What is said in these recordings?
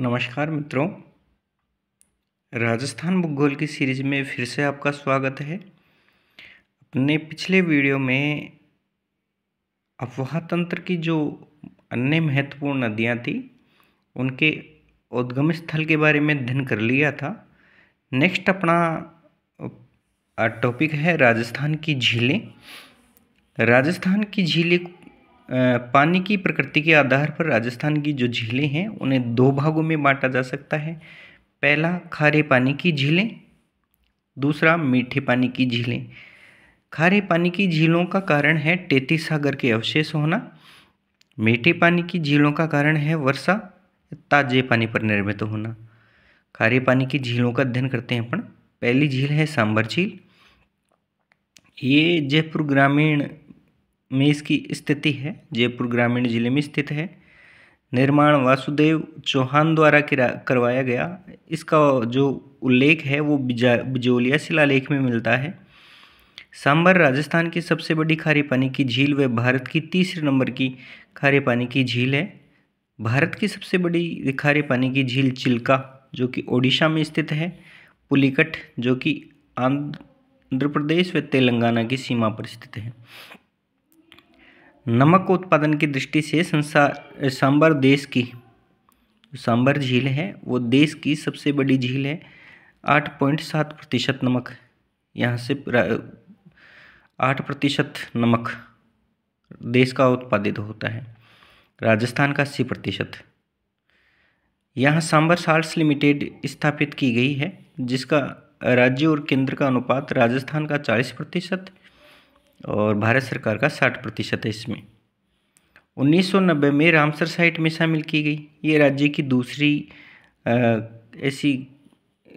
नमस्कार मित्रों राजस्थान भूगोल की सीरीज में फिर से आपका स्वागत है अपने पिछले वीडियो में अफवाह तंत्र की जो अन्य महत्वपूर्ण नदियाँ थी उनके उद्गम स्थल के बारे में अध्ययन कर लिया था नेक्स्ट अपना टॉपिक है राजस्थान की झीलें राजस्थान की झीलें पानी की प्रकृति के आधार पर राजस्थान की जो झीलें हैं उन्हें दो भागों में बांटा जा सकता है पहला खारे पानी की झीलें दूसरा मीठे पानी की झीलें खारे पानी की झीलों का कारण है टेती सागर के अवशेष होना मीठे पानी की झीलों का कारण है वर्षा ताजे पानी पर निर्मित होना खारे पानी की झीलों का अध्ययन करते हैं अपन पहली झील है सांबर झील ये जयपुर ग्रामीण में इसकी स्थिति है जयपुर ग्रामीण जिले में स्थित है निर्माण वासुदेव चौहान द्वारा करवाया गया इसका जो उल्लेख है वो बिजोलिया शिलालेख में मिलता है सांबर राजस्थान की सबसे बड़ी खारे पानी की झील व भारत की तीसरे नंबर की खारे पानी की झील है भारत की सबसे बड़ी खारे पानी की झील चिल्का जो कि ओडिशा में स्थित है पुलिकट जो कि आंध्र प्रदेश व तेलंगाना की सीमा पर स्थित है नमक उत्पादन की दृष्टि से संसार सांबर देश की सांबर झील है वो देश की सबसे बड़ी झील है आठ पॉइंट सात प्रतिशत नमक यहाँ से आठ प्रतिशत नमक देश का उत्पादित होता है राजस्थान का अस्सी प्रतिशत यहाँ सांबर साल्ट्स लिमिटेड स्थापित की गई है जिसका राज्य और केंद्र का अनुपात राजस्थान का चालीस प्रतिशत और भारत सरकार का साठ प्रतिशत है इसमें 1990 में रामसर साइट में शामिल की गई ये राज्य की दूसरी ऐसी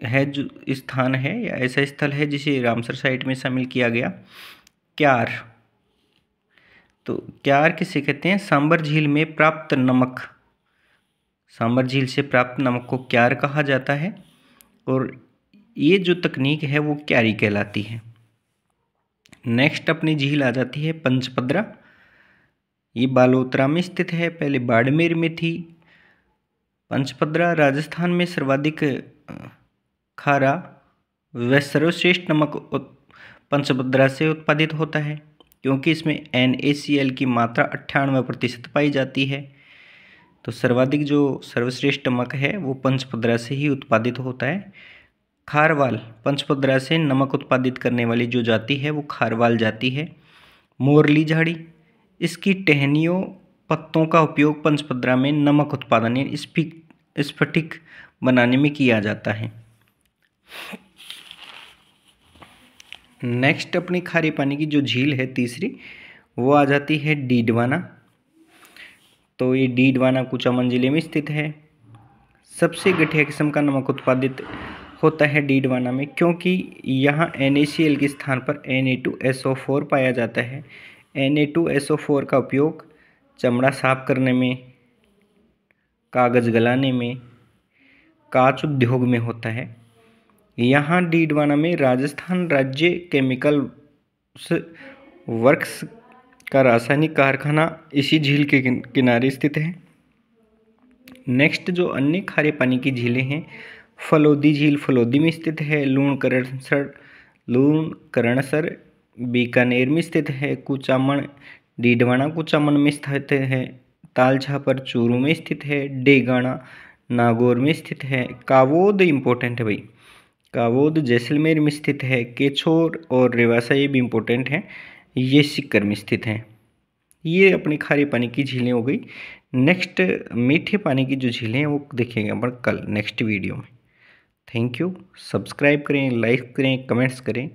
है जो स्थान है या ऐसा स्थल है जिसे रामसर साइट में शामिल किया गया क्यार तो क्यार किसे कहते हैं सांबर झील में प्राप्त नमक सांबर झील से प्राप्त नमक को क्यार कहा जाता है और ये जो तकनीक है वो क्यारी कहलाती है नेक्स्ट अपनी झील आ जाती है पंचपद्रा ये बालोत्रा में स्थित है पहले बाड़मेर में थी पंचपद्रा राजस्थान में सर्वाधिक खारा व सर्वश्रेष्ठ नमक पंचभद्रा से उत्पादित होता है क्योंकि इसमें एन की मात्रा अट्ठानवे प्रतिशत पाई जाती है तो सर्वाधिक जो सर्वश्रेष्ठ नमक है वो पंचभद्रा से ही उत्पादित होता है खारवाल पंचपद्रा से नमक उत्पादित करने वाली जो जाति है वो खारवाल जाति है मोरली झाड़ी इसकी टहनियों पत्तों का उपयोग पंचपद्रा में नमक उत्पादन यानी स्फिक स्फटिक बनाने में किया जाता है नेक्स्ट अपनी खारे पानी की जो झील है तीसरी वो आ जाती है डीडवाना तो ये डीडवाना कुचामन जिले में स्थित है सबसे गठिया किस्म का नमक उत्पादित होता है डी डवाना में क्योंकि यहाँ एन के स्थान पर एन पाया जाता है एन का उपयोग चमड़ा साफ करने में कागज़ गलाने में कांच उद्योग में होता है यहाँ डीडवाना में राजस्थान राज्य केमिकल वर्क्स का रासायनिक कारखाना इसी झील के किनारे स्थित है नेक्स्ट जो अन्य खारे पानी की झीलें हैं फलोदी झील फलोदी में स्थित है करणसर लून करणसर बीकानेर में स्थित है कुचामण डीडवाना कुचामण में स्थित है तालझापर चूरू में स्थित है डेगाना नागौर में स्थित है कावोद इम्पोर्टेंट है भाई कावोद जैसलमेर में स्थित है केछोर और रेवासा ये भी इम्पोर्टेंट हैं ये सिक्कर में स्थित हैं ये अपनी खारे पानी की झीलें हो गई नेक्स्ट मीठे पानी की जो झीलें हैं वो देखेंगे अपन कल नेक्स्ट वीडियो में थैंक यू सब्सक्राइब करें लाइक करें कमेंट्स करें